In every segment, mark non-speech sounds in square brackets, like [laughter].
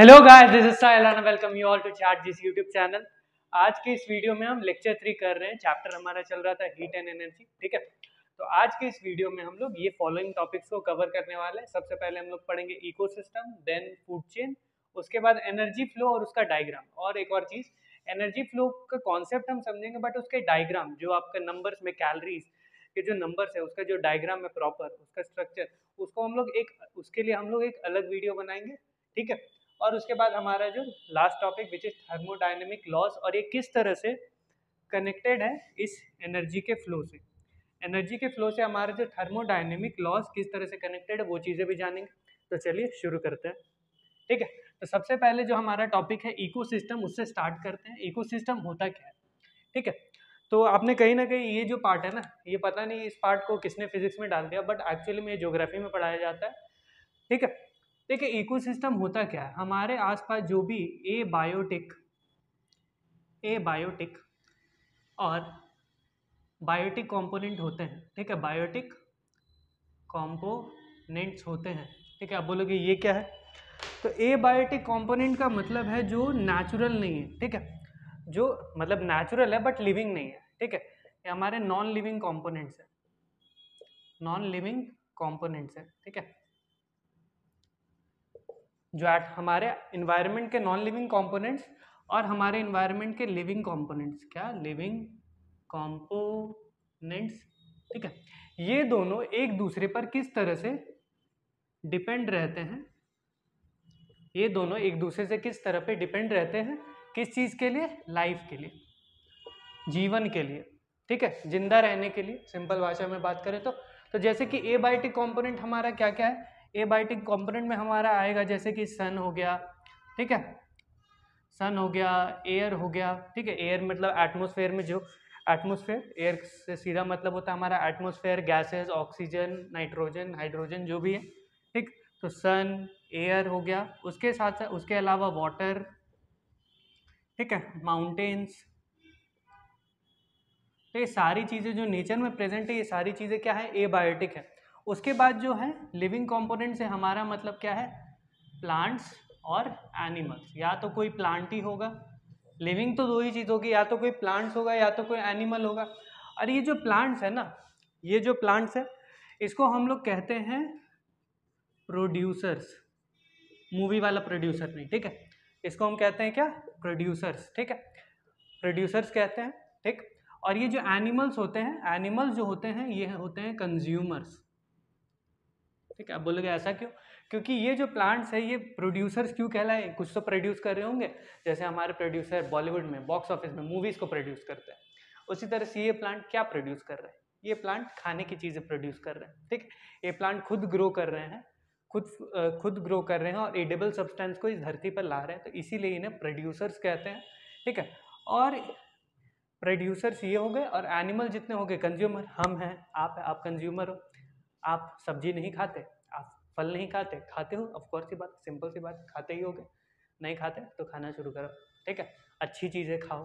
hello guys this is Sahil and welcome you all to chat this YouTube channel आज के इस video में हम लेक्चर थ्री कर रहे हैं चैप्टर हमारा चल रहा था हीट एंड एनर्जी ठीक है तो आज के इस वीडियो में हम लोग ये फॉलोइंग टॉपिक्स को कवर करने वाले हैं सबसे पहले हम लोग पढ़ेंगे इकोसिस्टम देन फूड चेन उसके बाद एनर्जी फ्लो और उसका डायग्राम और एक और चीज़ एनर्जी फ्लो का कॉन्सेप्ट हम समझेंगे बट उसके डायग्राम जो आपका नंबर्स में कैलरीज के जो नंबर्स है उसका जो डायग्राम है प्रॉपर उसका स्ट्रक्चर उसको हम लोग एक उसके लिए हम लोग एक अलग वीडियो बनाएंगे ठीक है और उसके बाद हमारा जो last topic which is thermodynamic laws और ये किस तरह से कनेक्टेड है इस एनर्जी के फ्लो से एनर्जी के फ्लो से हमारा जो थर्मोडाइनमिक लॉस किस तरह से कनेक्टेड है वो चीज़ें भी जानेंगे तो चलिए शुरू करते हैं ठीक है तो सबसे पहले जो हमारा टॉपिक है इकोसिस्टम उससे स्टार्ट करते हैं इकोसिस्टम होता क्या है ठीक है तो आपने कहीं ना कहीं ये जो पार्ट है ना ये पता नहीं इस पार्ट को किसने फिजिक्स में डाल दिया बट एक्चुअली में ये जोग्राफी में पढ़ाया जाता है ठीक है देखिए इकोसिस्टम होता क्या है हमारे आसपास जो भी ए बायोटिक ए बायोटिक और बायोटिक कंपोनेंट होते हैं ठीक है बायोटिक कंपोनेंट्स होते हैं ठीक है आप बोलोगे ये क्या है तो ए बायोटिक कंपोनेंट का मतलब है जो नेचुरल नहीं है ठीक है जो मतलब नेचुरल है बट लिविंग नहीं है ठीक है ये हमारे नॉन लिविंग कॉम्पोनेंट्स है नॉन लिविंग कॉम्पोनेंट्स है ठीक है जो एट हमारे इन्वायरमेंट के नॉन लिविंग कॉम्पोनेंट्स और हमारे इन्वायरमेंट के लिविंग कॉम्पोनेंट्स क्या लिविंग कॉम्पोनेंट्स ठीक है ये दोनों एक दूसरे पर किस तरह से डिपेंड रहते हैं ये दोनों एक दूसरे से किस तरह पे डिपेंड रहते हैं किस चीज़ के लिए लाइफ के लिए जीवन के लिए ठीक है जिंदा रहने के लिए सिंपल भाषा में बात करें तो तो जैसे कि ए बायोटिक कॉम्पोनेंट हमारा क्या क्या है एबायोटिक कंपोनेंट में हमारा आएगा जैसे कि सन हो गया ठीक है सन हो गया एयर हो गया ठीक है एयर मतलब एटमोसफेयर में जो एटमोसफेयर एयर से सीधा मतलब होता है हमारा atmosphere gases oxygen nitrogen hydrogen जो भी है ठीक तो सन एयर हो गया उसके साथ साथ उसके अलावा वाटर ठीक है माउंटेन्स तो ये सारी चीज़ें जो नेचर में प्रेजेंट है ये सारी चीज़ें क्या है एबायोटिक है उसके बाद जो है लिविंग कंपोनेंट से हमारा मतलब क्या है प्लांट्स और एनिमल्स या तो कोई प्लांट ही होगा लिविंग तो दो ही चीज़ होगी या तो कोई प्लांट्स होगा या तो कोई एनिमल होगा और ये जो प्लांट्स है ना ये जो प्लांट्स है इसको हम लोग कहते हैं प्रोड्यूसर्स मूवी वाला प्रोड्यूसर नहीं ठीक है इसको हम कहते हैं क्या प्रोड्यूसर्स ठीक है प्रोड्यूसर्स कहते हैं ठीक और ये जो एनिमल्स होते हैं एनिमल्स जो होते हैं ये होते हैं कंज्यूमर्स ठीक है आप बोलोगे ऐसा क्यों क्योंकि ये जो प्लांट्स है ये प्रोड्यूसर्स क्यों कहलाए कुछ तो प्रोड्यूस कर रहे होंगे जैसे हमारे प्रोड्यूसर बॉलीवुड में बॉक्स ऑफिस में मूवीज़ को प्रोड्यूस करते हैं उसी तरह से ये प्लांट क्या प्रोड्यूस कर रहे हैं ये प्लांट खाने की चीज़ें प्रोड्यूस कर रहे हैं ठीक ये प्लांट खुद ग्रो कर रहे हैं खुद खुद ग्रो कर रहे हैं और एडेबल सब्सटेंस को इस धरती पर ला रहे हैं तो इसीलिए इन्हें प्रोड्यूसर्स कहते हैं ठीक है और प्रोड्यूसर्स ये हो गए और एनिमल जितने हो गए कंज्यूमर हम हैं आप हैं आप कंज्यूमर हो आप सब्जी नहीं खाते आप फल नहीं खाते खाते हो ऑफकोर्स सी बात सिंपल सी बात खाते ही गए नहीं खाते तो खाना शुरू करो ठीक है अच्छी चीज़ें खाओ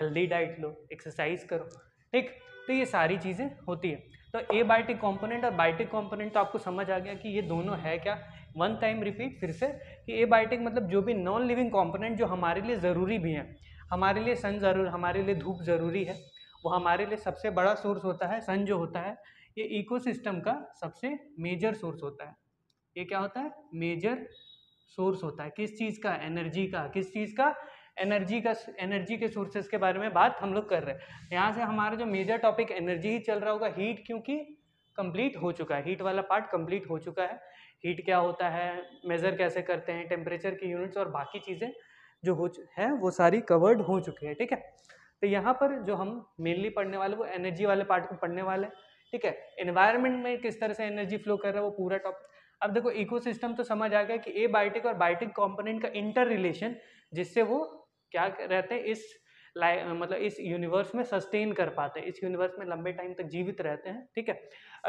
हेल्दी डाइट लो एक्सरसाइज करो ठीक तो ये सारी चीज़ें होती है तो ए बायोटिक कॉम्पोनेंट और बायोटिक कॉम्पोनेंट तो आपको समझ आ गया कि ये दोनों है क्या वन टाइम रिपीट फिर से कि ए बायोटिक मतलब जो भी नॉन लिविंग कॉम्पोनेंट जो हमारे लिए ज़रूरी भी हैं हमारे लिए सन ज़रूर हमारे लिए धूप ज़रूरी है वो हमारे लिए सबसे बड़ा सोर्स होता है सन जो होता है ये इकोसिस्टम का सबसे मेजर सोर्स होता है ये क्या होता है मेजर सोर्स होता है किस चीज़ का एनर्जी का किस चीज़ का एनर्जी का एनर्जी के सोर्सेज के बारे में बात हम लोग कर रहे हैं यहाँ से हमारा जो मेजर टॉपिक एनर्जी ही चल रहा होगा हीट क्योंकि कंप्लीट हो चुका है हीट वाला पार्ट कंप्लीट हो चुका है हीट क्या होता है मेज़र कैसे करते हैं टेम्परेचर की यूनिट्स और बाकी चीज़ें जो हो है वो सारी कवर्ड हो चुकी है ठीक है तो यहाँ पर जो हम मेनली पढ़ने वाले वो एनर्जी वाले पार्ट को पढ़ने वाले हैं ठीक है एनवायरनमेंट में किस तरह से एनर्जी फ्लो कर रहा है वो पूरा टॉपिक अब देखो इकोसिस्टम तो समझ आ गया कि ए बायोटिक और बायोटिक कॉम्पोनेंट का इंटर रिलेशन जिससे वो क्या रहते हैं इस मतलब इस यूनिवर्स में सस्टेन कर पाते हैं इस यूनिवर्स में लंबे टाइम तक जीवित रहते हैं ठीक है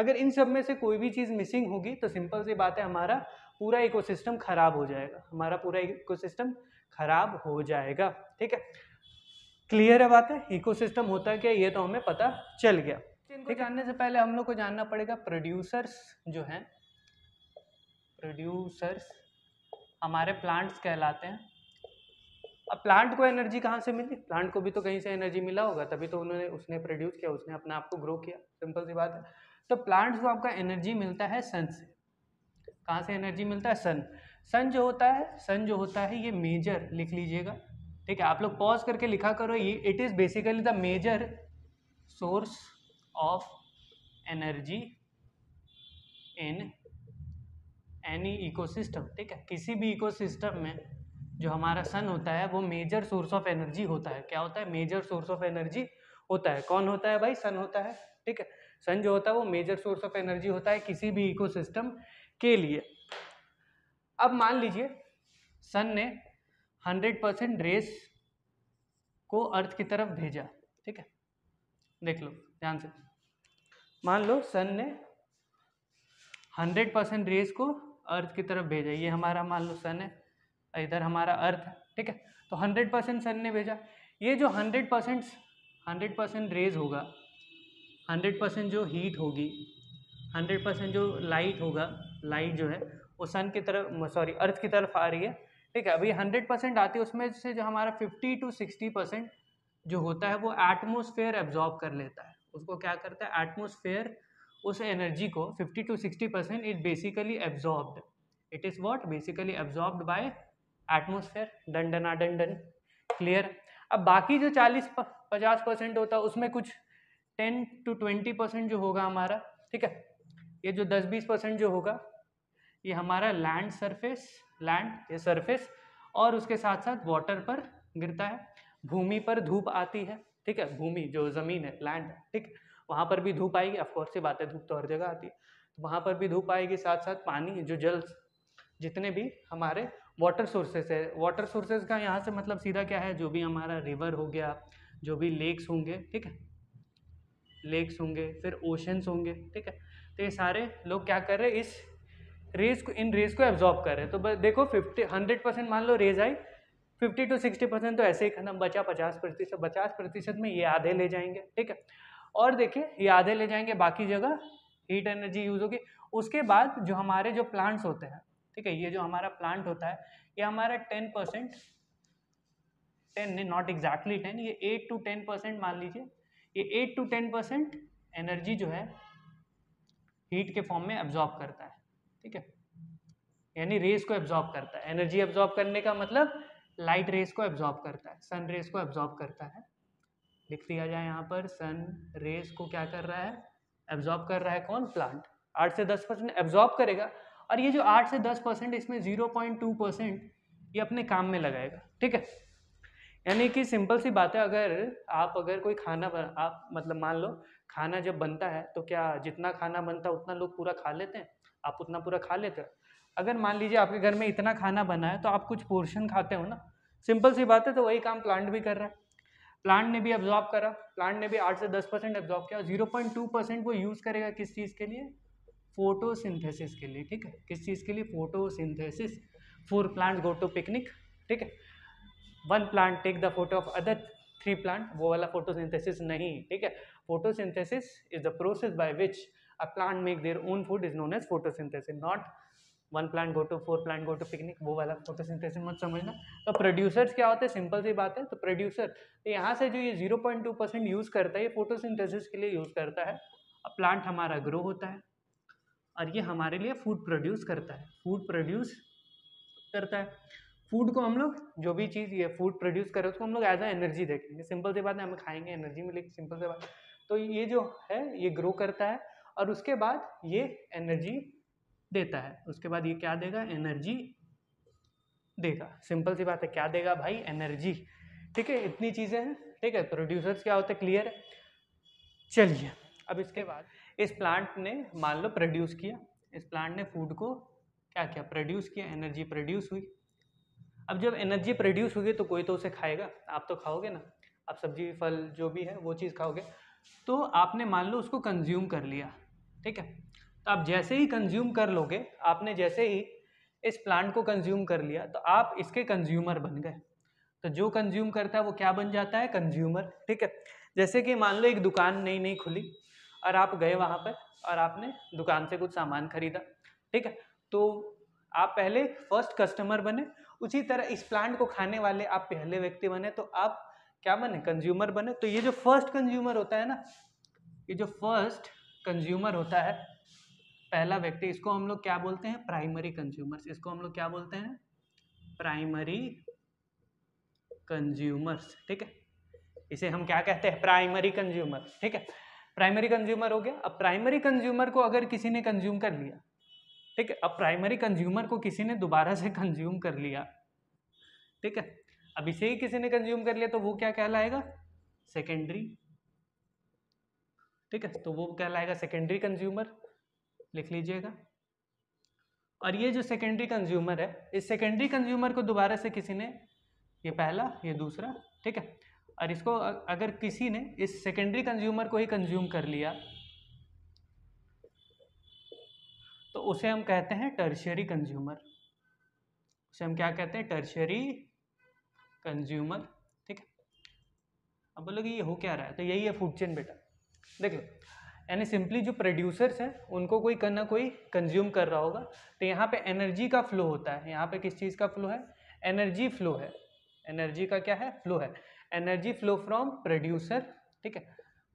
अगर इन सब में से कोई भी चीज़ मिसिंग होगी तो सिंपल सी बात है हमारा पूरा इकोसिस्टम खराब हो जाएगा हमारा पूरा इकोसिस्टम खराब हो जाएगा ठीक है क्लियर है बात है इकोसिस्टम होता क्या ये तो हमें पता चल गया इनको जानने से पहले हम लोग को जानना पड़ेगा प्रोड्यूसर्स जो हैं प्रोड्यूसर्स हमारे प्लांट्स कहलाते हैं अब प्लांट को एनर्जी कहाँ से मिली प्लांट को भी तो कहीं से एनर्जी मिला होगा तभी तो उन्होंने उसने प्रोड्यूस किया उसने अपने आप को ग्रो किया सिंपल सी बात है तो प्लांट्स को आपका एनर्जी मिलता है सन से कहाँ से एनर्जी मिलता है सन सन जो होता है सन जो होता है ये मेजर लिख लीजिएगा ठीक है आप लोग पॉज करके लिखा करो ये it is basically the major source of energy in any ecosystem ठीक है किसी भी इकोसिस्टम में जो हमारा सन होता है वो मेजर सोर्स ऑफ एनर्जी होता है क्या होता है मेजर सोर्स ऑफ एनर्जी होता है कौन होता है भाई सन होता है ठीक है सन जो होता है वो मेजर सोर्स ऑफ एनर्जी होता है किसी भी इकोसिस्टम के लिए अब मान लीजिए सन ने 100 परसेंट रेस को अर्थ की तरफ भेजा ठीक है देख लो ध्यान से मान लो सन ने हंड्रेड परसेंट रेज को अर्थ की तरफ भेजा ये हमारा मान लो सन है इधर हमारा अर्थ है ठीक है तो हंड्रेड परसेंट सन ने भेजा ये जो hundred percent hundred percent rays होगा हंड्रेड परसेंट जो हीट होगी हंड्रेड परसेंट जो लाइट होगा लाइट जो है वो सन की तरफ सॉरी अर्थ की तरफ आ रही है ठीक है अभी हंड्रेड परसेंट आती है उसमें से जो हमारा फिफ्टी टू सिक्सटी परसेंट जो होता है वो एटमोसफेयर एब्जॉर्ब कर लेता है उसको क्या करता है एटमोसफेयर उस एनर्जी को 50 to 60 percent is basically absorbed it is what basically absorbed by atmosphere डंडन आ डंडन क्लियर अब बाकी जो 40 50 परसेंट होता है उसमें कुछ 10 टू 20 परसेंट जो होगा हमारा ठीक है ये जो 10 20 परसेंट जो होगा ये हमारा लैंड सरफेस लैंड ये सरफेस और उसके साथ साथ वाटर पर गिरता है भूमि पर धूप आती है ठीक है भूमि जो ज़मीन है लैंड ठीक वहाँ पर भी धूप आएगी ऑफकोर्स ये बात है धूप तो हर जगह आती है तो वहाँ पर भी धूप आएगी साथ साथ पानी जो जल जितने भी हमारे वाटर सोर्सेस है वाटर सोर्सेज का यहाँ से मतलब सीधा क्या है जो भी हमारा रिवर हो गया जो भी लेक्स होंगे ठीक है लेक्स होंगे फिर ओशंस होंगे ठीक है तो ये सारे लोग क्या कर रहे हैं इस रेस को इन रेस को एब्जॉर्ब कर रहे हैं तो देखो फिफ्टी हंड्रेड परसेंट मान लो रेज आई फिफ्टी टू सिक्सटी परसेंट तो ऐसे ही खत्म बचा पचास प्रतिशत पचास प्रतिशत में ये आधे ले जाएंगे ठीक है और देखिए ये आधे ले जाएंगे बाकी जगह हीट एनर्जी यूज़ होगी उसके बाद जो हमारे जो प्लांट्स होते हैं ठीक है ये जो हमारा प्लांट होता है ये हमारा ten percent ten not exactly ten ये एट टू टेन परसेंट मान लीजिए ये eight to ten percent energy जो है हीट के फॉर्म में एब्जॉर्ब करता है ठीक है यानी रेस को एब्जॉर्ब करता है एनर्जी एब्जॉर्ब करने का मतलब लाइट रेस को एब्जॉर्ब करता है सन रेस को एब्जॉर्ब करता है लिख दिया जाए यहाँ पर सन रेस को क्या कर रहा है एब्जॉर्ब कर रहा है कौन प्लांट आठ से दस परसेंट एब्जॉर्ब करेगा और ये जो आठ से दस परसेंट इसमें जीरो पॉइंट टू परसेंट ये अपने काम में लगाएगा ठीक है यानी कि सिंपल सी बात है अगर आप अगर कोई खाना बन, आप मतलब मान लो खाना जब बनता है तो क्या जितना खाना बनता है उतना लोग पूरा खा लेते हैं आप उतना पूरा खा लेते हैं अगर मान लीजिए आपके घर में इतना खाना बना है तो आप कुछ पोर्शन खाते हो ना सिंपल सी बात है तो वही काम प्लांट भी कर रहा है प्लांट ने भी एब्जॉर्ब करा प्लांट ने भी आठ से दस परसेंट एब्जॉर्ब किया जीरो पॉइंट टू परसेंट वो यूज़ करेगा किस चीज़ के लिए फोटोसिंथेसिस के लिए ठीक है किस चीज़ के लिए photosynthesis four plants go to picnic ठीक है one plant take the photo of other three plant वो वाला फोटोसिंथेसिस नहीं ठीक है photosynthesis is the process by which a plant make their own food is known as photosynthesis not one plant go to four plant go to picnic वो वाला photosynthesis मत समझना तो प्रोड्यूसर्स क्या होते हैं सिंपल सी बात है तो प्रोड्यूसर तो यहाँ से जो ये zero point two percent use करता है ये सिंथेसिस के लिए यूज़ करता है अब प्लांट हमारा ग्रो होता है और ये हमारे लिए फूड प्रोड्यूस करता है फूड प्रोड्यूस करता है फूड को हम लोग जो भी चीज़ ये फूड प्रोड्यूस करे उसको हम लोग एज अ एनर्जी देखेंगे सिंपल सी बात है हम खाएंगे एनर्जी मिलेगी सिंपल सी बात तो ये जो है ये ग्रो करता है और उसके बाद ये एनर्जी देता है उसके बाद ये क्या देगा एनर्जी देगा सिंपल सी बात है क्या देगा भाई एनर्जी ठीक है इतनी चीज़ें हैं ठीक है प्रोड्यूसर्स क्या होते क्लियर है चलिए अब इसके बाद इस प्लांट ने मान लो प्रोड्यूस किया इस प्लांट ने फूड को क्या किया प्रोड्यूस किया एनर्जी प्रोड्यूस हुई अब जब एनर्जी प्रोड्यूस होगी तो कोई तो उसे खाएगा आप तो खाओगे ना आप सब्जी फल जो भी है वो चीज़ खाओगे तो आपने मान लो उसको कंज्यूम कर लिया ठीक है तो आप जैसे ही कंज्यूम कर लोगे आपने जैसे ही इस प्लांट को कंज्यूम कर लिया तो आप इसके कंज्यूमर बन गए तो जो कंज्यूम करता है वो क्या बन जाता है कंज्यूमर ठीक है जैसे कि मान लो एक दुकान नई नई खुली और आप गए वहाँ पर और आपने दुकान से कुछ सामान खरीदा ठीक है तो आप पहले फर्स्ट कस्टमर बने उसी तरह इस प्लांट को खाने वाले आप पहले व्यक्ति बने तो आप क्या बने कंज्यूमर बने तो ये जो फर्स्ट कंज्यूमर होता है ना ये जो फर्स्ट कंज्यूमर होता है पहला व्यक्ति इसको हम लोग क्या बोलते हैं प्राइमरी कंज्यूमर्स इसको हम लोग क्या बोलते हैं प्राइमरी कंज्यूमर्स ठीक है इसे हम क्या कहते हैं प्राइमरी कंज्यूमर ठीक है प्राइमरी कंज्यूमर हो गया अब प्राइमरी कंज्यूमर को अगर किसी ने कंज्यूम कर लिया ठीक है अब प्राइमरी कंज्यूमर को किसी ने दोबारा से कंज्यूम कर लिया ठीक है अब इसे ही किसी ने कंज्यूम कर लिया तो वो क्या कहलाएगा सेकेंडरी ठीक है तो वो कहलाएगा सेकेंडरी कंज्यूमर लिख लीजिएगा और ये जो सेकेंडरी कंज्यूमर है इस सेकेंडरी कंज्यूमर को दोबारा से किसी ने ये पहला ये दूसरा ठीक है और इसको अगर किसी ने इस सेकेंडरी कंज्यूमर को ही कंज्यूम कर लिया तो उसे हम कहते हैं टर्शरी कंज्यूमर उसे हम क्या कहते हैं टर्शरी कंज्यूमर ठीक है अब बोलोगे ये हो क्या रहा है तो यही है फूड चेन बेटा देख लो यानी सिंपली जो प्रोड्यूसर्स हैं उनको कोई करना कोई कंज्यूम कर रहा होगा तो यहाँ पे एनर्जी का फ्लो होता है यहाँ पे किस चीज़ का फ्लो है एनर्जी फ्लो है एनर्जी का क्या है फ्लो है एनर्जी फ्लो फ्रॉम प्रोड्यूसर ठीक है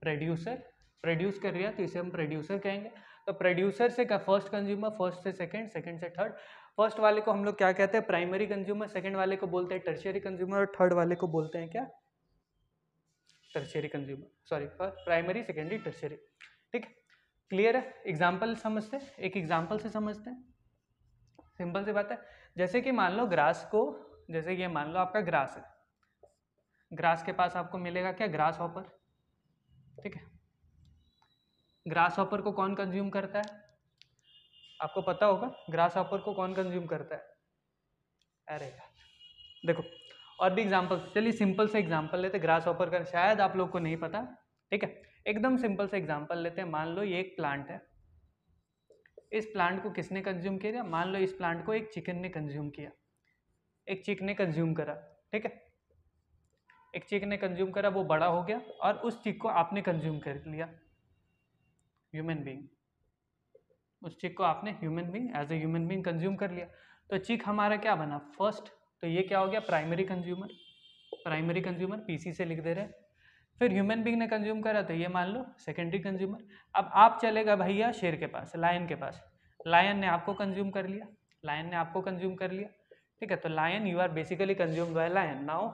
प्रोड्यूसर प्रोड्यूस कर रहा है तो इसे हम प्रोड्यूसर कहेंगे तो प्रोड्यूसर से क्या फर्स्ट कंज्यूमर फर्स्ट से सेकंड सेकंड से थर्ड फर्स्ट वाले को हम लोग क्या कहते हैं प्राइमरी कंज्यूमर सेकंड वाले को बोलते हैं टर्शियरी कंज्यूमर और थर्ड वाले को बोलते हैं क्या tertiary consumer sorry primary secondary tertiary ठीक है क्लियर है एग्जाम्पल समझते हैं एक एग्जाम्पल से समझते हैं सिंपल सी बात है जैसे कि मान लो ग्रास को जैसे ये मान लो आपका ग्रास है ग्रास के पास आपको मिलेगा क्या ग्रास हॉपर ठीक है ग्रास हॉपर को कौन कंज्यूम करता है आपको पता होगा ग्रास हॉपर को कौन कंज्यूम करता है अरे देखो और भी एग्जाम्पल चलिए सिंपल से एग्जाम्पल लेते ग्रास हॉपर का शायद आप लोग को नहीं पता ठीक है एकदम सिंपल से एग्जाम्पल लेते हैं मान लो ये एक प्लांट है इस प्लांट को किसने कंज्यूम किया मान लो इस प्लांट को एक चिकन ने कंज्यूम किया एक चिक ने कंज्यूम करा ठीक है एक चिक ने कंज्यूम करा वो बड़ा हो गया और उस चिक को आपने कंज्यूम कर लिया ह्यूमन बींग उस चिक को आपने human being as a human being consume कर लिया तो चिक हमारा क्या बना फर्स्ट तो ये क्या हो गया primary consumer primary consumer PC से लिख दे रहे हैं फिर ह्यूमन बींग ने कंज्यूम करा तो ये मान लो सेकेंडरी कंज्यूमर अब आप चलेगा भैया शेर के पास लायन के पास लायन ने आपको कंज्यूम कर लिया लायन ने आपको कंज्यूम कर लिया ठीक है तो lion you are basically consume by lion now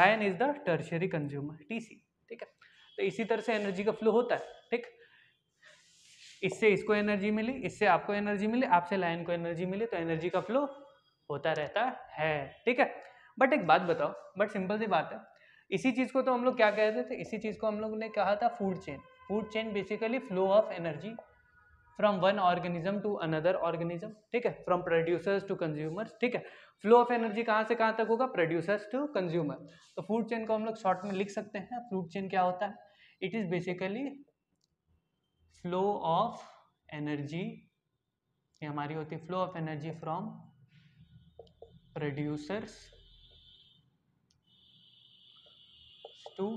lion is the tertiary consumer see ठीक है तो इसी तरह से एनर्जी का फ्लो होता है ठीक इससे इसको एनर्जी मिली इससे आपको एनर्जी मिली आपसे लायन को एनर्जी मिली तो एनर्जी का फ्लो होता रहता है ठीक है बट एक बात बताओ बट सिंपल सी बात है इसी चीज़ को तो हम लोग क्या कहते थे इसी चीज़ को हम लोग ने कहा था food chain food chain basically flow of energy from one organism to another organism ठीक है फ्रॉम प्रोड्यूसर्स टू कंज्यूमर्स ठीक है फ्लो ऑफ एनर्जी कहाँ से कहाँ तक होगा प्रोड्यूसर्स टू कंज्यूमर तो फूड चेन को हम लोग शॉर्ट में लिख सकते हैं फूड चेन क्या होता है it is basically flow of energy ये हमारी होती है flow of energy from producers to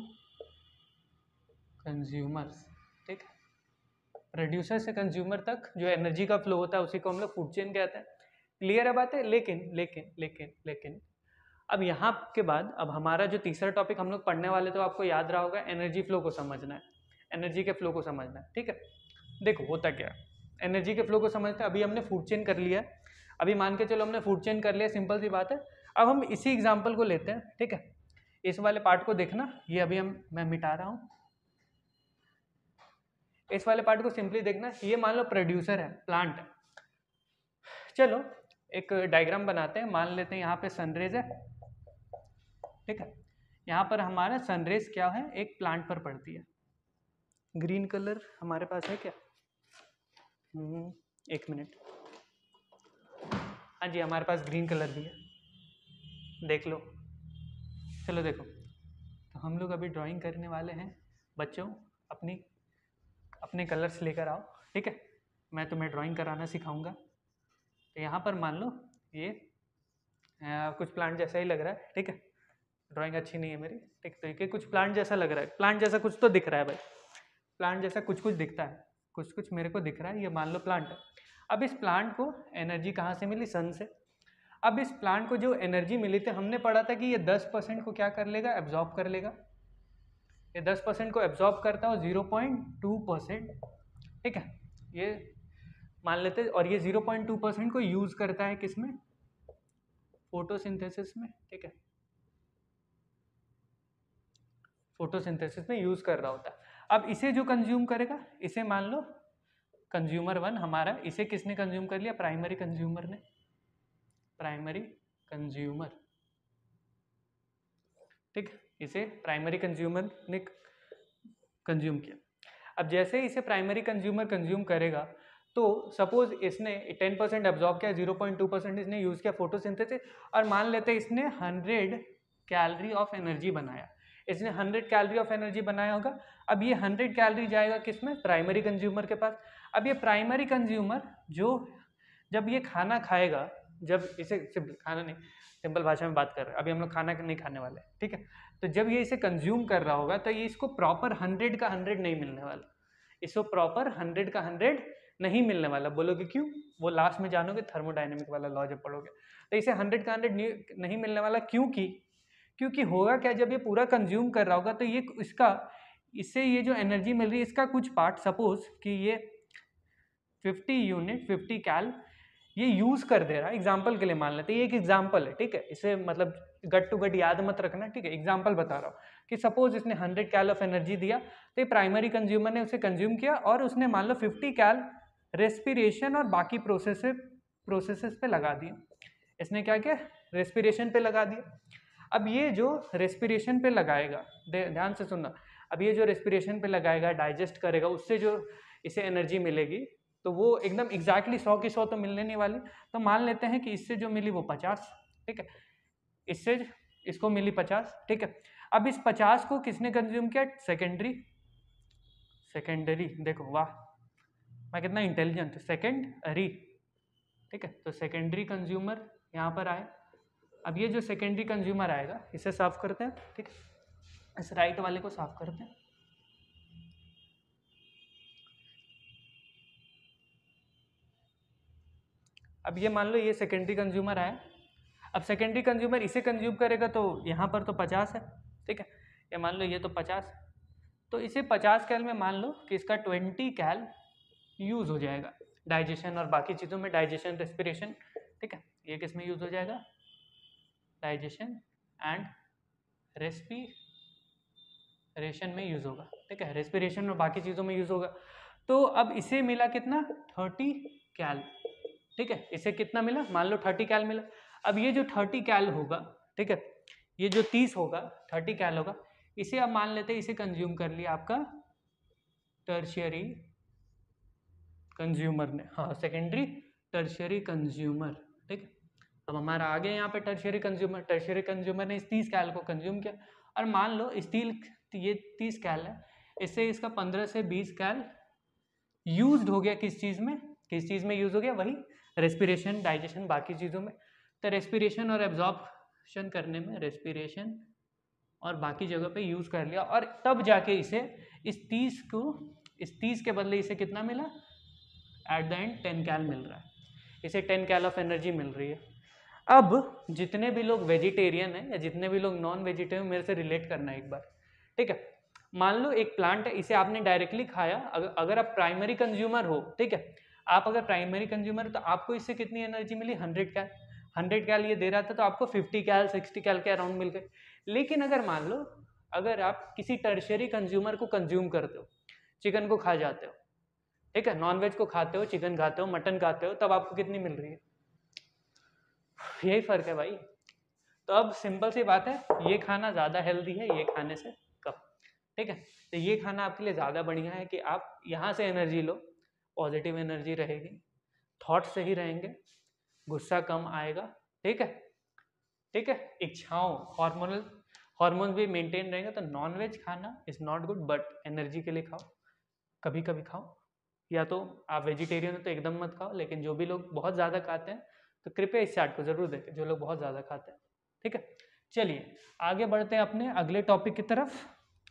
consumers ठीक है प्रोड्यूसर से कंज्यूमर तक जो एनर्जी का फ्लो होता है उसी को हम लोग फूड चेन कहते हैं क्लियर है बात है लेकिन लेकिन लेकिन लेकिन अब यहाँ के बाद अब हमारा जो तीसरा टॉपिक हम लोग पढ़ने वाले तो आपको याद रहा होगा एनर्जी फ्लो को समझना है एनर्जी के फ्लो को समझना है ठीक है देखो होता क्या है एनर्जी के फ्लो को समझते हैं अभी हमने फूड चेन कर लिया अभी मान के चलो हमने फूड चेन कर लिया सिंपल सी बात है अब हम इसी एग्जाम्पल को लेते हैं ठीक है इस वाले पार्ट को देखना ये अभी हम मैं मिटा रहा हूँ इस वाले पार्ट को सिंपली देखना ये मान लो प्रोड्यूसर है प्लांट चलो एक डायग्राम बनाते हैं मान लेते हैं यहाँ पे सनरेज है ठीक है यहाँ पर हमारा सनरेज क्या है एक प्लांट पर पड़ती है ग्रीन कलर हमारे पास है क्या हम्म, एक मिनट हाँ जी हमारे पास ग्रीन कलर भी है देख लो चलो देखो तो हम लोग अभी ड्राइंग करने वाले हैं बच्चों अपनी अपने कलर्स लेकर आओ ठीक है मैं तुम्हें ड्राइंग कराना सिखाऊंगा तो यहाँ पर मान लो ये आ, कुछ प्लांट जैसा ही लग रहा है ठीक है ड्राइंग अच्छी नहीं है मेरी ठीक तो ये कुछ प्लांट जैसा लग रहा है प्लांट जैसा कुछ तो दिख रहा है भाई प्लांट जैसा कुछ कुछ दिखता है कुछ कुछ मेरे को दिख रहा है ये मान लो प्लांट है अब इस प्लांट को एनर्जी कहाँ से मिली सन से अब इस प्लांट को जो एनर्जी मिली थी हमने पढ़ा था कि ये दस परसेंट को क्या कर लेगा एब्जॉर्ब कर लेगा ये दस परसेंट को एब्जॉर्ब करता है जीरो पॉइंट टू परसेंट ठीक है ये मान लेते और ये जीरो पॉइंट टू परसेंट को यूज़ करता है किस में फोटोसिंथेसिस में ठीक है फोटोसिंथेसिस में यूज़ कर रहा होता है अब इसे जो कंज्यूम करेगा इसे मान लो कंज्यूमर वन हमारा इसे किसने कंज्यूम कर लिया प्राइमरी कंज्यूमर ने प्राइमरी कंज्यूमर ठीक इसे प्राइमरी कंज्यूमर ने कंज्यूम किया अब जैसे इसे प्राइमरी कंज्यूमर कंज्यूम करेगा तो सपोज इसने 10 परसेंट एब्जॉर्ब किया 0.2 परसेंट इसने यूज़ किया फोटोसिंथेसिस और मान लेते हैं इसने 100 कैलोरी ऑफ एनर्जी बनाया इसने 100 कैलोरी ऑफ एनर्जी बनाया होगा अब ये 100 कैलोरी जाएगा किस में प्राइमरी कंज्यूमर के पास अब ये प्राइमरी कंज्यूमर जो जब ये खाना खाएगा जब इसे सिंपल खाना नहीं सिंपल भाषा में बात कर रहे हैं अभी हम लोग खाना नहीं खाने वाले हैं ठीक है तो जब ये इसे कंज्यूम कर रहा होगा तो ये इसको प्रॉपर हंड्रेड का हंड्रेड नहीं मिलने वाला इसको प्रॉपर हंड्रेड का हंड्रेड नहीं मिलने वाला बोलोगे क्यों वो लास्ट में जानोगे थर्मोडाइनमिक वाला लॉ जब पढ़ोगे तो इसे हंड्रेड का हंड्रेड नहीं मिलने वाला क्योंकि क्योंकि होगा क्या जब ये पूरा कंज्यूम कर रहा होगा तो ये इसका इससे ये जो एनर्जी मिल रही है इसका कुछ पार्ट सपोज कि ये 50 यूनिट 50 कैल ये यूज कर दे रहा है एग्जाम्पल के लिए मान लेते हैं ये एक एग्जाम्पल है ठीक है इसे मतलब गट टू गट याद मत रखना ठीक है एग्जाम्पल बता रहा हूँ कि सपोज इसने हंड्रेड कैल ऑफ एनर्जी दिया तो ये प्राइमरी कंज्यूमर ने उसे कंज्यूम किया और उसने मान लो फिफ्टी कैल रेस्पिरेशन और बाकी प्रोसेस प्रोसेसेस पे लगा दिए इसने क्या किया रेस्पिरेशन पे लगा दिया अब ये जो रेस्पिरेशन पे लगाएगा ध्यान से सुनना अब ये जो रेस्पिरेशन पे लगाएगा डाइजेस्ट करेगा उससे जो इसे एनर्जी मिलेगी तो वो एकदम एग्जैक्टली सौ की सौ तो मिलने नहीं वाली तो मान लेते हैं कि इससे जो मिली वो पचास ठीक है इससे इसको मिली पचास ठीक है अब इस पचास को किसने कंज्यूम किया सेकेंडरी सेकेंडरी देखो वाह मैं कितना इंटेलिजेंट सेकेंड सेकेंडरी ठीक है तो सेकेंडरी कंज्यूमर यहाँ पर आए अब ये जो सेकेंडरी कंज्यूमर आएगा इसे साफ करते हैं ठीक है इस राइट वाले को साफ करते हैं अब ये मान लो ये सेकेंडरी कंज्यूमर आया अब सेकेंडरी कंज्यूमर इसे कंज्यूम करेगा तो यहाँ पर तो पचास है ठीक है ये मान लो ये तो पचास है तो इसे पचास कैल में मान लो कि इसका ट्वेंटी कैल यूज़ हो जाएगा डाइजेशन और बाकी चीज़ों में डाइजेशन रेस्पिरेशन ठीक है ये किस में यूज़ हो जाएगा डाइजेशन एंड रेस्पिरेशन में यूज़ होगा ठीक है रेस्पिरेशन और बाकी चीज़ों में यूज़ होगा तो अब इसे मिला कितना थर्टी कैल ठीक है इसे कितना मिला मान लो थर्टी कैल मिला अब ये जो थर्टी कैल होगा ठीक है ये जो तीस होगा थर्टी कैल होगा इसे आप मान लेते हैं इसे कंज्यूम कर लिया आपका टर्शियरी कंज्यूमर ने हाँ सेकेंडरी टर्शियरी कंज्यूमर ठीक है अब हमारा आगे यहाँ पे टर्शियरी कंज्यूमर टर्शियरी कंज्यूमर ने इस तीस कैल को कंज्यूम किया और मान लो स्टील ये तीस कैल है इससे इसका पंद्रह से बीस कैल यूज हो गया किस चीज़ में किस चीज़ में यूज हो गया वही रेस्पिरेशन डाइजेशन बाकी चीज़ों में तो रेस्पिरेशन और एब्जॉर्बन करने में रेस्पिरेशन और बाकी जगह पे यूज़ कर लिया और तब जाके इसे इस तीस को इस तीस के बदले इसे कितना मिला at the end ten cal मिल रहा है इसे टेन कैल ऑफ एनर्जी मिल रही है अब जितने भी लोग वेजिटेरियन हैं या जितने भी लोग नॉन वेजिटेरियन मेरे से रिलेट करना है एक बार ठीक है मान लो एक प्लांट है इसे आपने डायरेक्टली खाया अगर अगर आप प्राइमरी कंज्यूमर हो ठीक है आप अगर प्राइमरी कंज्यूमर तो आपको इससे कितनी एनर्जी मिली हंड्रेड कैल हंड्रेड कैल ये दे रहा था तो आपको फिफ्टी कैल सिक्सटी कैल के अराउंड मिल गए लेकिन अगर मान लो अगर आप किसी टर्शरी कंज्यूमर को कंज्यूम करते हो चिकन को खा जाते हो ठीक है नॉनवेज को खाते हो चिकन खाते हो मटन खाते हो तब आपको कितनी मिल रही है यही फ़र्क है भाई तो अब सिंपल सी बात है ये खाना ज़्यादा हेल्दी है ये खाने से कम ठीक है तो ये खाना आपके लिए ज़्यादा बढ़िया है कि आप यहाँ से एनर्जी लो पॉजिटिव एनर्जी रहेगी थॉट सही रहेंगे गुस्सा कम आएगा ठीक है ठीक है इच्छाओं हार्मोनल हार्मोन भी मेंटेन रहेंगे तो नॉनवेज खाना is not good but energy के लिए खाओ कभी कभी खाओ या तो आप वेजिटेरियन हो तो एकदम मत खाओ लेकिन जो भी लोग बहुत ज़्यादा खाते हैं तो कृपया इस चार्ट को ज़रूर देखें जो लोग बहुत ज़्यादा खाते हैं ठीक है चलिए आगे बढ़ते हैं अपने अगले टॉपिक की तरफ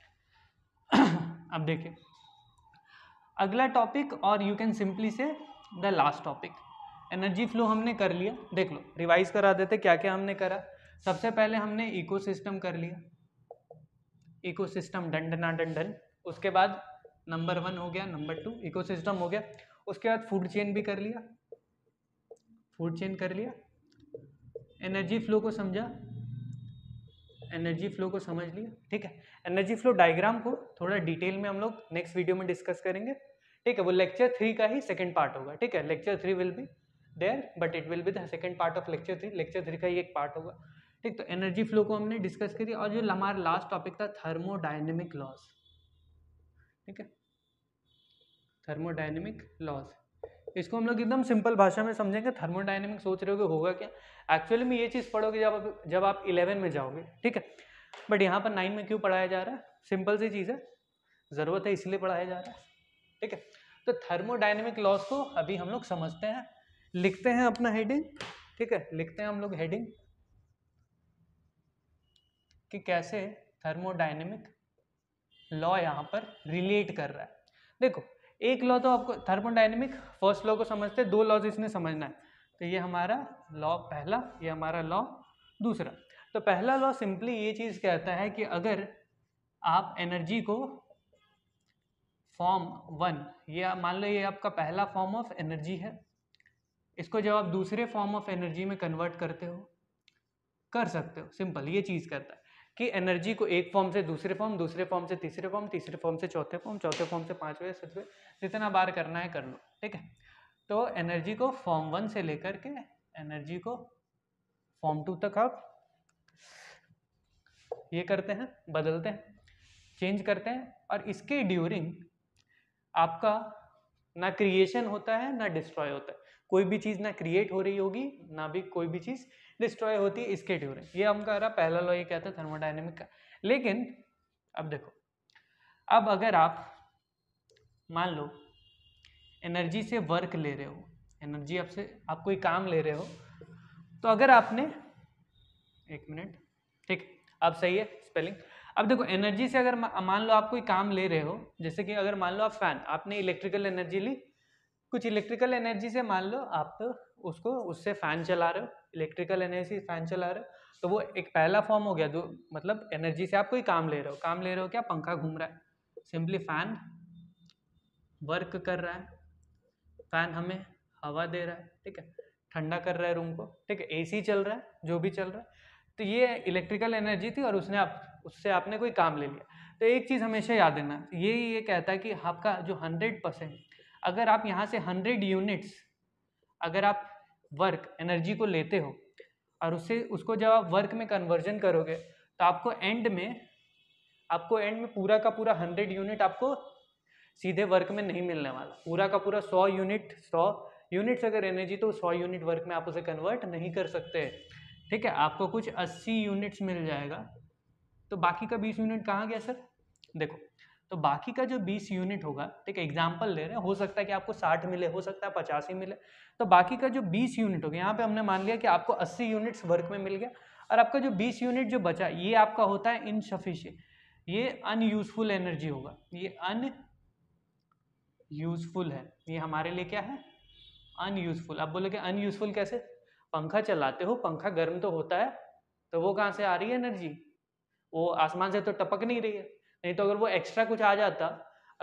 [clears throat] अब देखिए अगला टॉपिक और you can simply say the last topic energy flow हमने कर लिया देख लो रिवाइज करा देते क्या क्या हमने करा सबसे पहले हमने इकोसिस्टम कर लिया इकोसिस्टम डंडना डंडन उसके बाद नंबर वन हो गया नंबर टू इकोसिस्टम हो गया उसके बाद फूड चेन भी कर लिया फूड चेन कर लिया एनर्जी फ्लो को समझा एनर्जी फ्लो को समझ लिया ठीक है एनर्जी फ्लो डायग्राम को थोड़ा डिटेल में हम लोग नेक्स्ट वीडियो में डिस्कस करेंगे ठीक है वो लेक्चर थ्री का ही सेकेंड पार्ट होगा ठीक है lecture three will be there but it will be the second part of lecture three lecture three का ही एक पार्ट होगा ठीक तो एनर्जी फ्लो को हमने डिस्कस करी और जो हमारा लास्ट टॉपिक था थर्मोडाइनमिक लॉस ठीक है थर्मोडाइनमिक लॉस इसको हम लोग एकदम सिंपल भाषा में समझेंगे थर्मोडाइनमिक सोच रहे हो होगा क्या एक्चुअली में ये चीज़ पढ़ोगे जब आप जब आप इलेवन में जाओगे ठीक है बट यहाँ पर नाइन में क्यों पढ़ाया जा रहा है सिंपल सी चीज़ है ज़रूरत है इसलिए पढ़ाया जा रहा है ठीक है तो थर्मोडाइनमिक लॉस को अभी हम लोग समझते हैं लिखते हैं अपना हेडिंग ठीक है लिखते हैं हम लोग हेडिंग कि कैसे थर्मोडाइनमिक लॉ यहाँ पर रिलेट कर रहा है देखो एक लॉ तो आपको थर्मोडाइनमिक फर्स्ट लॉ को समझते हैं दो लॉज इसमें समझना है तो ये हमारा लॉ पहला ये हमारा लॉ दूसरा तो पहला लॉ सिंपली ये चीज़ कहता है कि अगर आप एनर्जी को फॉर्म वन ये मान लो ये आपका पहला फॉर्म ऑफ एनर्जी है इसको जब आप दूसरे फॉर्म ऑफ एनर्जी में कन्वर्ट करते हो कर सकते हो सिंपल ये चीज़ कहता है कि एनर्जी को एक फॉर्म से दूसरे फॉर्म दूसरे फॉर्म से तीसरे फॉर्म तीसरे फॉर्म से चौथे फॉर्म चौथे फॉर्म से पाँचवें सतवें जितना बार करना है कर लो ठीक है तो एनर्जी को फॉर्म वन से लेकर के एनर्जी को फॉर्म टू तक आप ये करते हैं बदलते हैं चेंज करते हैं और इसके ड्यूरिंग आपका ना क्रिएशन होता है ना डिस्ट्रॉय होता है कोई भी चीज़ ना क्रिएट हो रही होगी ना भी कोई भी चीज़ डिस्ट्रॉय होती है इसके ड्यूरिंग ये हम कह रहा पहला लॉ ये कहता है थर्मोडाइनमिक का लेकिन अब देखो अब अगर आप मान लो एनर्जी से वर्क ले रहे हो एनर्जी आपसे आप कोई काम ले रहे हो तो अगर आपने एक मिनट ठीक अब सही है स्पेलिंग अब देखो एनर्जी से अगर मान लो आप कोई काम ले रहे हो जैसे कि अगर मान लो आप फैन आपने इलेक्ट्रिकल एनर्जी ली कुछ इलेक्ट्रिकल एनर्जी से मान लो आप तो उसको उससे फैन चला रहे हो इलेक्ट्रिकल एनर्जी फैन चला रहे हो तो वो एक पहला फॉर्म हो गया जो मतलब एनर्जी से आप कोई काम ले रहे हो काम ले रहे हो क्या पंखा घूम रहा है सिंपली फैन वर्क कर रहा है फैन हमें हवा दे रहा है ठीक है ठंडा कर रहा है रूम को ठीक है एसी चल रहा है जो भी चल रहा है तो ये इलेक्ट्रिकल एनर्जी थी और उसने आप उससे आपने कोई काम ले लिया तो एक चीज़ हमेशा याद देना ये ये कहता है कि आपका जो हंड्रेड परसेंट अगर आप यहाँ से हंड्रेड यूनिट्स अगर आप वर्क एनर्जी को लेते हो और उससे उसको जब आप वर्क में कन्वर्जन करोगे तो आपको एंड में आपको एंड में पूरा का पूरा हंड्रेड यूनिट आपको सीधे वर्क में नहीं मिलने वाला पूरा का पूरा सौ यूनिट सौ यूनिट्स अगर एनर्जी तो सौ यूनिट वर्क में आप उसे कन्वर्ट नहीं कर सकते ठीक है आपको कुछ अस्सी यूनिट्स मिल जाएगा तो बाकी का बीस यूनिट कहाँ गया सर देखो तो बाकी का जो 20 यूनिट होगा ठीक है एग्जाम्पल ले रहे हैं हो सकता है कि आपको 60 मिले हो सकता है पचासी मिले तो बाकी का जो 20 यूनिट होगा यहाँ पे हमने मान लिया कि आपको 80 यूनिट्स वर्क में मिल गया और आपका जो 20 यूनिट जो बचा ये आपका होता है इनसफिशियंट ये अनयूजफुल एनर्जी होगा ये अन यूजफुल है ये हमारे लिए क्या है अनयूजफुल आप कि अनयूजफुल कैसे पंखा चलाते हो पंखा गर्म तो होता है तो वो कहाँ से आ रही है एनर्जी वो आसमान से तो टपक नहीं रही है नहीं तो अगर वो एक्स्ट्रा कुछ आ जाता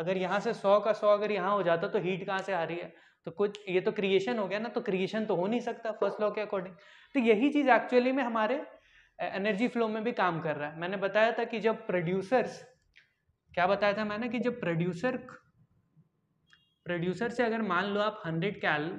अगर यहाँ से सौ का सौ अगर यहाँ हो जाता तो हीट कहाँ से आ रही है तो कुछ ये तो क्रिएशन हो गया ना तो क्रिएशन तो हो नहीं सकता फर्स्ट लॉ के अकॉर्डिंग तो यही चीज़ एक्चुअली में हमारे एनर्जी फ्लो में भी काम कर रहा है मैंने बताया था कि जब प्रोड्यूसर्स क्या बताया था मैंने कि जब प्रोड्यूसर प्रोड्यूसर से अगर मान लो आप हंड्रेड कैल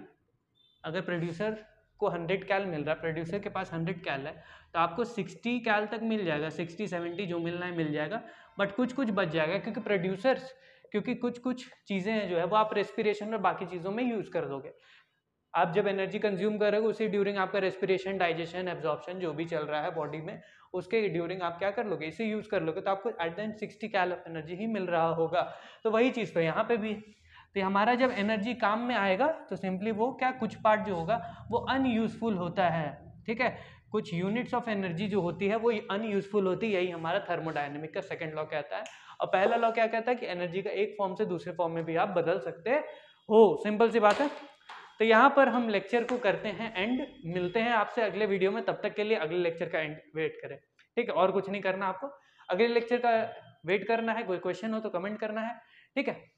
अगर प्रोड्यूसर को हंड्रेड कैल मिल रहा है प्रोड्यूसर के पास हंड्रेड कैल है तो आपको सिक्सटी कैल तक मिल जाएगा सिक्सटी सेवेंटी जो मिलना है मिल जाएगा बट कुछ कुछ बच जाएगा क्योंकि प्रोड्यूसर्स क्योंकि कुछ कुछ चीज़ें हैं जो है वो आप रेस्पिरेशन और बाकी चीज़ों में यूज़ कर दोगे आप जब एनर्जी कंज्यूम करोगे उसी ड्यूरिंग आपका रेस्पिरेशन डाइजेशन एब्जॉर्प्शन जो भी चल रहा है बॉडी में उसके ड्यूरिंग आप क्या कर लोगे इसे यूज़ कर लोगे तो आपको at the end sixty cal of energy ही मिल रहा होगा तो वही चीज़ तो यहाँ पे भी तो हमारा जब एनर्जी काम में आएगा तो सिंपली वो क्या कुछ पार्ट जो होगा वो अनयूजफुल होता है ठीक है कुछ यूनिट्स ऑफ एनर्जी जो होती है वो अनयूजफुल होती है यही हमारा थर्मोडायनेमिक का सेकंड लॉ कहता है और पहला लॉ क्या कहता है कि एनर्जी का एक फॉर्म से दूसरे फॉर्म में भी आप बदल सकते हो सिंपल सी बात है तो यहाँ पर हम लेक्चर को करते हैं एंड मिलते हैं आपसे अगले वीडियो में तब तक के लिए अगले लेक्चर का एंड वेट करें ठीक है और कुछ नहीं करना आपको अगले लेक्चर का वेट करना है कोई क्वेश्चन हो तो कमेंट करना है ठीक है